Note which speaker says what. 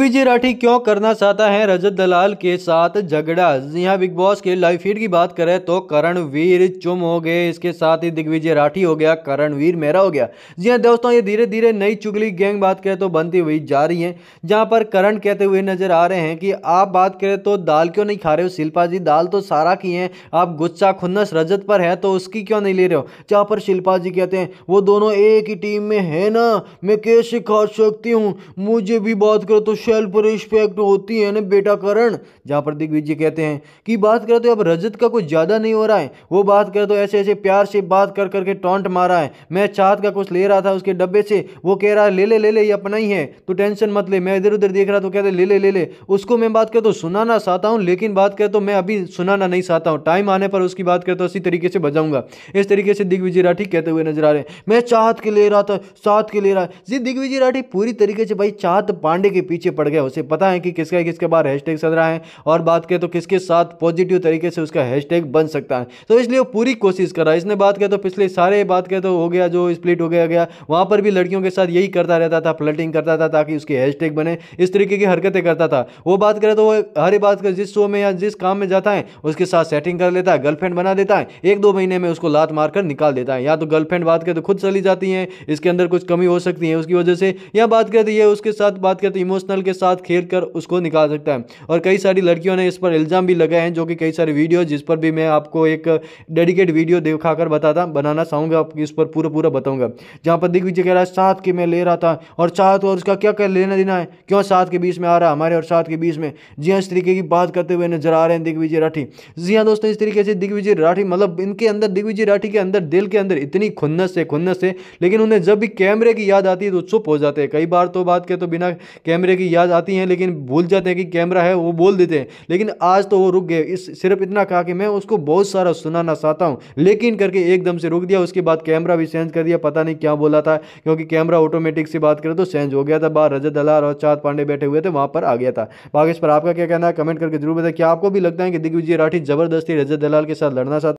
Speaker 1: PG Rathi क्यों करना चाहता है रजत दलाल के साथ झगड़ा यहाँ बिग बॉस के लाइव फीड की बात करें तो करणवीर चुम हो गए इसके साथ ही दिग्विजय राठी हो गया करणवीर मेरा हो गया जी हाँ दोस्तों ये धीरे धीरे नई चुगली गैंग बात करें तो बनती हुई जा रही है जहाँ पर करण कहते हुए नजर आ रहे हैं कि आप बात करें तो दाल क्यों नहीं खा रहे हो शिल्पा जी दाल तो सारा की है आप गुस्सा खुन्नस रजत पर है तो उसकी क्यों नहीं ले रहे हो जहाँ पर शिल्पा जी कहते हैं वो दोनों एक ही टीम में है ना मैं कैसे खा सकती हूँ मुझे भी बात करो तो सेल्फ रिस्पेक्ट होती है ना बेटा करण जहाँ पर दिग्विजय कहते हैं कि बात करें तो अब रजत का कुछ ज़्यादा नहीं हो रहा है वो बात करें तो ऐसे ऐसे प्यार से बात कर करके टॉन्ट मारा है मैं चाहत का कुछ ले रहा था उसके डब्बे से वो कह रहा है ले ले ले ले ये अपना ही है तो टेंशन मत ले मैं इधर उधर देख रहा तो कहते ले ले ले ले उसको मैं बात करें तो सुनाना चाहता हूँ लेकिन बात करें तो मैं अभी सुनाना नहीं चाहता हूँ टाइम आने पर उसकी बात करें तो इसी तरीके से बजाऊंगा इस तरीके से दिग्विजय राठी कहते हुए नजर आ रहे हैं मैं चाहत के ले रहा था साथ के ले रहा जी दिग्विजय राठी पूरी तरीके से भाई चाहत पांडे के पीछे पड़ गया उसे पता है कि किसका किसके बाहर हैशटैग चल रहा है और बात करें तो किसके साथ पॉजिटिव तरीके से उसका हैशटैग बन सकता है तो इसलिए वो पूरी कोशिश कर रहा है इसने बात करें तो पिछले सारे बात करें तो हो गया जो स्प्लिट हो गया गया वहाँ पर भी लड़कियों के साथ यही करता रहता था फ्लटिंग करता था ताकि उसके हैश बने इस तरीके की हरकतें करता था वो बात करें तो वो हर बात कर जिस शो में या जिस काम में जाता है उसके साथ सेटिंग कर लेता है गर्लफ्रेंड बना देता है एक दो महीने में उसको लात मारकर निकाल देता है या तो गर्लफ्रेंड बात करें तो खुद चली जाती है इसके अंदर कुछ कमी हो सकती है उसकी वजह से या बात करें तो ये उसके साथ बात करें तो इमोशनल के साथ खेल कर उसको निकाल सकता है और कई सारी लड़कियों ने इस पर इल्ज़ाम भी लगाए हैं जो कि कई सारे वीडियो जिस पर भी मैं आपको एक डेडिकेट वीडियो दिखा कर बताता बनाना चाहूँगा आपकी इस पर पूरा पूरा बताऊँगा जहाँ पर दिग्विजय कह रहा है साथ के मैं ले रहा था और सात और उसका क्या क्या लेना देना है क्यों साथ के बीच में आ रहा हमारे और साथ के बीच में जी हाँ इस तरीके की बात करते हुए नजर आ रहे हैं दिग्विजय राठी जी हाँ दोस्तों इस तरीके से दिग्विजय राठी मतलब इनके अंदर दिग्विजय राठी के अंदर दिल के अंदर इतनी खुन्नस है खुन्नस है लेकिन उन्हें जब भी कैमरे की याद आती है तो चुप हो जाते हैं कई बार तो बात के तो बिना कैमरे की याद आती हैं लेकिन भूल जाते हैं कि कैमरा है वो बोल देते हैं लेकिन आज तो वो रुक गए इस सिर्फ इतना कहा कि मैं उसको बहुत सारा सुनाना चाहता हूँ लेकिन करके एकदम से रुक दिया उसके बाद कैमरा भी चेंज कर दिया पता नहीं क्या बोला था क्योंकि कैमरा ऑटोमेटिक से बात करें तो चेंज हो गया था बाहर रजत दलाल और चाँद पांडे बैठे हुए थे वहाँ पर आ गया था बाकी इस पर आपका क्या कहना है कमेंट करके जरूर बताया क्या आपको भी लगता है कि दिग्विजय राठी जबरदस्ती रजत दलाल के साथ लड़ना चाहता